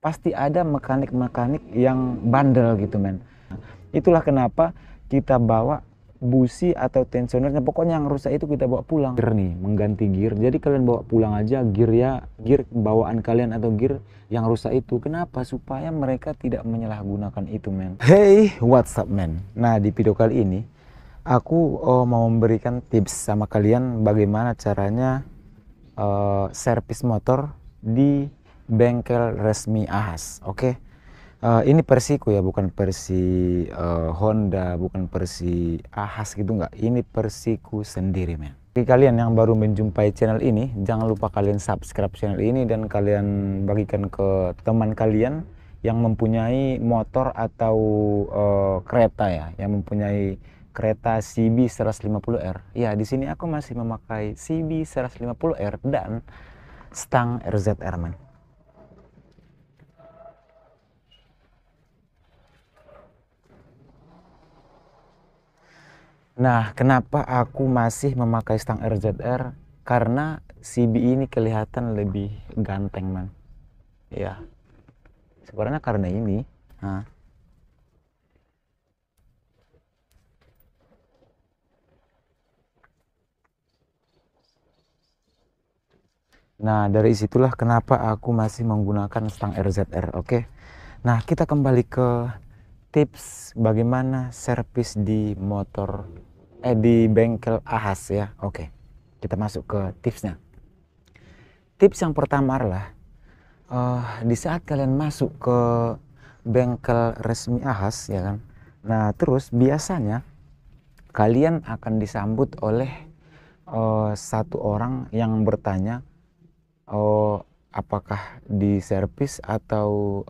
pasti ada mekanik-mekanik yang bandel gitu men itulah kenapa kita bawa busi atau tensionernya pokoknya yang rusak itu kita bawa pulang gear nih mengganti gear jadi kalian bawa pulang aja gear ya gear bawaan kalian atau gear yang rusak itu kenapa supaya mereka tidak menyalahgunakan itu men hey what's up men nah di video kali ini aku oh, mau memberikan tips sama kalian bagaimana caranya uh, servis motor di bengkel resmi Ahas. Oke. Okay? Uh, eh, ini Persiku ya, bukan Persi uh, Honda, bukan Persi Ahas gitu enggak. Ini Persiku sendiri, men. Bagi kalian yang baru menjumpai channel ini, jangan lupa kalian subscribe channel ini dan kalian bagikan ke teman kalian yang mempunyai motor atau uh, kereta ya, yang mempunyai kereta CB 150R. Ya, di sini aku masih memakai CB 150R dan stang RZR man. Nah, kenapa aku masih memakai stang RZR? Karena CB ini kelihatan lebih ganteng, man. Ya. Sebenarnya karena ini. Nah. Nah, dari situlah kenapa aku masih menggunakan stang RZR, oke? Okay? Nah, kita kembali ke tips bagaimana servis di motor eh di bengkel ahas ya oke kita masuk ke tipsnya tips yang pertama adalah uh, di saat kalian masuk ke bengkel resmi ahas ya kan nah terus biasanya kalian akan disambut oleh uh, satu orang yang bertanya uh, apakah di servis atau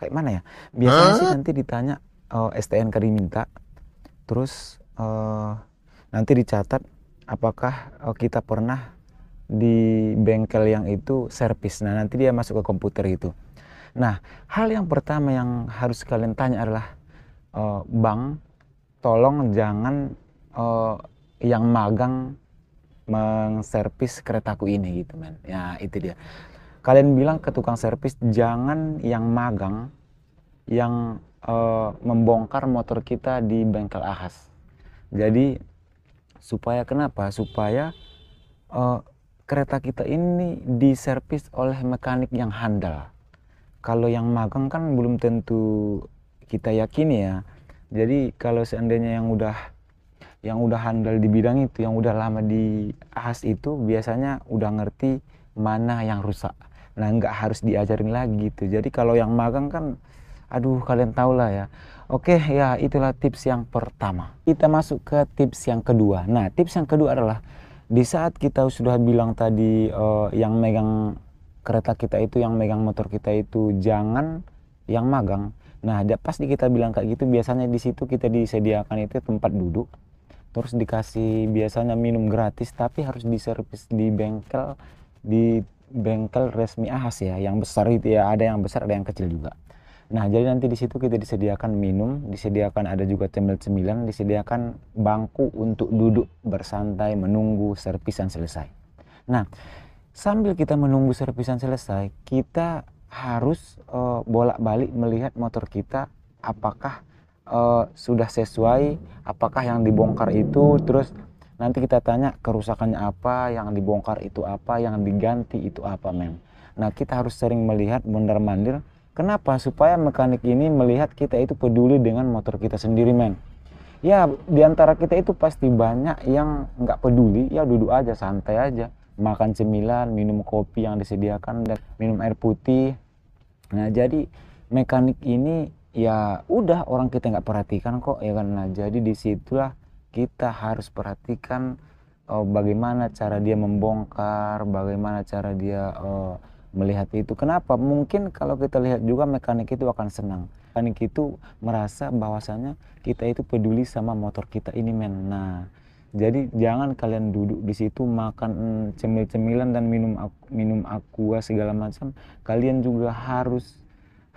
kayak mana ya biasanya huh? sih nanti ditanya uh, eh, STNK diminta terus uh, nanti dicatat apakah uh, kita pernah di bengkel yang itu servis nah nanti dia masuk ke komputer itu nah hal yang pertama yang harus kalian tanya adalah uh, bang tolong jangan uh, yang magang mengservis keretaku ini gitu men ya itu dia kalian bilang ke tukang servis jangan yang magang yang e, membongkar motor kita di bengkel ahas jadi supaya kenapa supaya e, kereta kita ini diservis oleh mekanik yang handal kalau yang magang kan belum tentu kita yakini ya jadi kalau seandainya yang udah yang udah handal di bidang itu yang udah lama di ahas itu biasanya udah ngerti mana yang rusak Nah nggak harus diajarin lagi gitu. Jadi kalau yang magang kan, aduh kalian tau lah ya. Oke ya itulah tips yang pertama. Kita masuk ke tips yang kedua. Nah tips yang kedua adalah di saat kita sudah bilang tadi uh, yang megang kereta kita itu, yang megang motor kita itu jangan yang magang. Nah, ada di kita bilang kayak gitu biasanya di situ kita disediakan itu tempat duduk. Terus dikasih biasanya minum gratis tapi harus diservis di bengkel di bengkel resmi ahas ya yang besar itu ya ada yang besar ada yang kecil juga nah jadi nanti di situ kita disediakan minum disediakan ada juga cemil-cemilan disediakan bangku untuk duduk bersantai menunggu servisan selesai nah sambil kita menunggu servisan selesai kita harus e, bolak-balik melihat motor kita apakah e, sudah sesuai apakah yang dibongkar itu terus Nanti kita tanya kerusakannya apa, yang dibongkar itu apa, yang diganti itu apa, Mem. Nah, kita harus sering melihat mondar-mandir. Kenapa? Supaya mekanik ini melihat kita itu peduli dengan motor kita sendiri, men. Ya, diantara kita itu pasti banyak yang nggak peduli, ya duduk aja, santai aja. Makan cemilan, minum kopi yang disediakan, dan minum air putih. Nah, jadi mekanik ini ya udah orang kita nggak perhatikan kok ya kan nah jadi disitulah kita harus perhatikan uh, bagaimana cara dia membongkar, bagaimana cara dia uh, melihat itu. Kenapa? Mungkin kalau kita lihat juga mekanik itu akan senang. Mekanik itu merasa bahwasanya kita itu peduli sama motor kita ini men. Nah, jadi jangan kalian duduk di situ makan cemil-cemilan dan minum aku, minum aqua segala macam. Kalian juga harus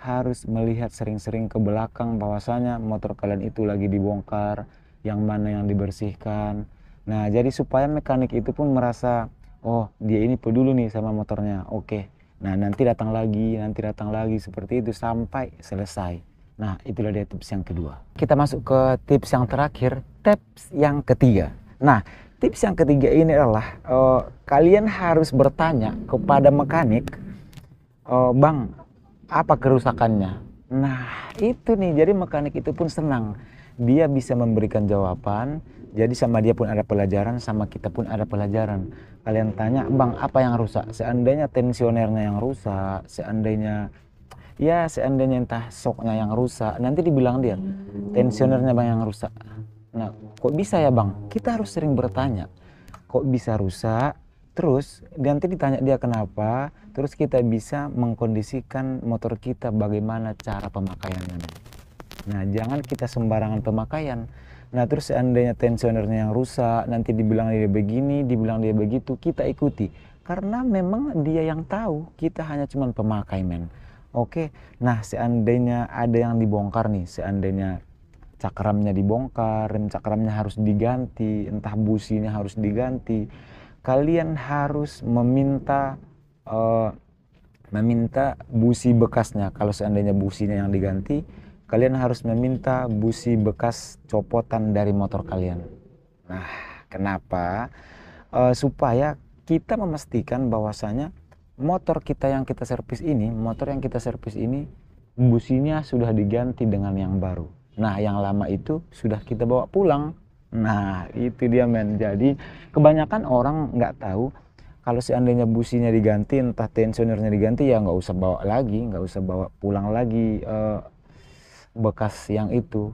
harus melihat sering-sering ke belakang bahwasanya motor kalian itu lagi dibongkar, yang mana yang dibersihkan nah jadi supaya mekanik itu pun merasa oh dia ini peduli nih sama motornya oke nah nanti datang lagi nanti datang lagi seperti itu sampai selesai nah itulah dia tips yang kedua kita masuk ke tips yang terakhir tips yang ketiga nah tips yang ketiga ini adalah uh, kalian harus bertanya kepada mekanik uh, bang apa kerusakannya nah itu nih jadi mekanik itu pun senang dia bisa memberikan jawaban jadi sama dia pun ada pelajaran sama kita pun ada pelajaran kalian tanya bang apa yang rusak seandainya tensionernya yang rusak seandainya ya seandainya entah soknya yang rusak nanti dibilang dia hmm. tensionernya bang yang rusak nah kok bisa ya bang kita harus sering bertanya kok bisa rusak terus nanti ditanya dia kenapa terus kita bisa mengkondisikan motor kita bagaimana cara pemakaiannya Nah, jangan kita sembarangan pemakaian. Nah, terus seandainya tensionernya yang rusak, nanti dibilang dia begini, dibilang dia begitu, kita ikuti. Karena memang dia yang tahu, kita hanya cuma pemakai men. Oke, nah seandainya ada yang dibongkar nih, seandainya cakramnya dibongkar, rem cakramnya harus diganti, entah businya harus diganti. Kalian harus meminta uh, meminta busi bekasnya. Kalau seandainya businya yang diganti, kalian harus meminta busi bekas copotan dari motor kalian. Nah, kenapa? E, supaya kita memastikan bahwasanya motor kita yang kita servis ini, motor yang kita servis ini businya sudah diganti dengan yang baru. Nah, yang lama itu sudah kita bawa pulang. Nah, itu dia men. Jadi, kebanyakan orang nggak tahu kalau seandainya businya diganti entah tensionernya diganti ya nggak usah bawa lagi nggak usah bawa pulang lagi E, bekas yang itu.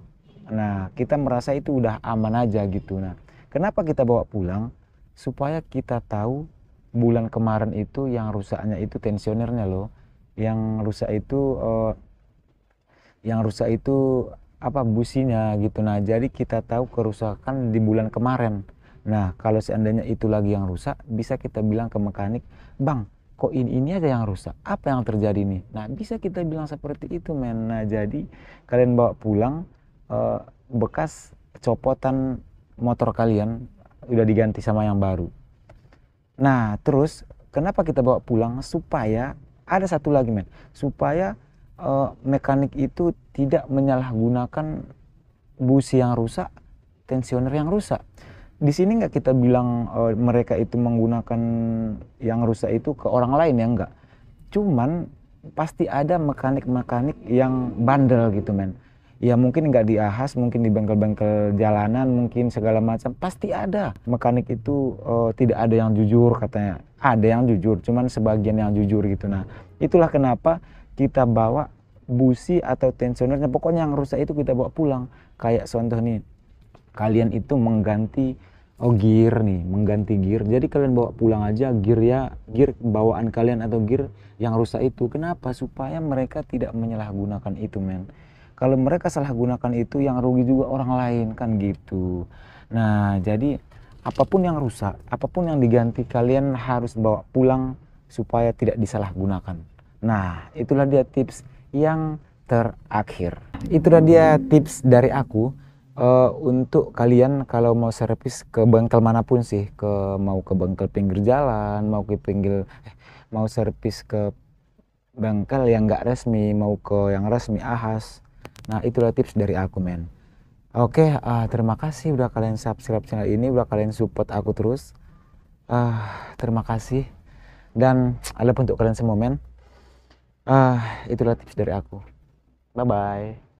Nah, kita merasa itu udah aman aja gitu. Nah, kenapa kita bawa pulang? Supaya kita tahu bulan kemarin itu yang rusaknya itu tensionernya loh. Yang rusak itu eh, yang rusak itu apa businya gitu. Nah, jadi kita tahu kerusakan di bulan kemarin. Nah, kalau seandainya itu lagi yang rusak, bisa kita bilang ke mekanik, "Bang, kok ini ini aja yang rusak apa yang terjadi nih nah bisa kita bilang seperti itu men nah jadi kalian bawa pulang uh, bekas copotan motor kalian udah diganti sama yang baru nah terus kenapa kita bawa pulang supaya ada satu lagi men supaya uh, mekanik itu tidak menyalahgunakan busi yang rusak tensioner yang rusak di sini nggak kita bilang uh, mereka itu menggunakan yang rusak itu ke orang lain ya nggak cuman pasti ada mekanik-mekanik yang bandel gitu men ya mungkin nggak di ahas mungkin di bengkel-bengkel jalanan mungkin segala macam pasti ada mekanik itu uh, tidak ada yang jujur katanya ada yang jujur cuman sebagian yang jujur gitu nah itulah kenapa kita bawa busi atau tensionernya pokoknya yang rusak itu kita bawa pulang kayak contoh nih kalian itu mengganti oh gear nih mengganti gear jadi kalian bawa pulang aja gear ya gear bawaan kalian atau gear yang rusak itu kenapa supaya mereka tidak menyalahgunakan itu men kalau mereka salah gunakan itu yang rugi juga orang lain kan gitu nah jadi apapun yang rusak apapun yang diganti kalian harus bawa pulang supaya tidak disalahgunakan nah itulah dia tips yang terakhir itulah dia tips dari aku uh, untuk kalian kalau mau servis ke bengkel manapun sih ke mau ke bengkel pinggir jalan mau ke pinggir eh, mau servis ke bengkel yang nggak resmi mau ke yang resmi ahas nah itulah tips dari aku men oke okay, uh, eh, terima kasih udah kalian subscribe channel ini udah kalian support aku terus uh, terima kasih dan ada untuk kalian semua men uh, itulah tips dari aku bye bye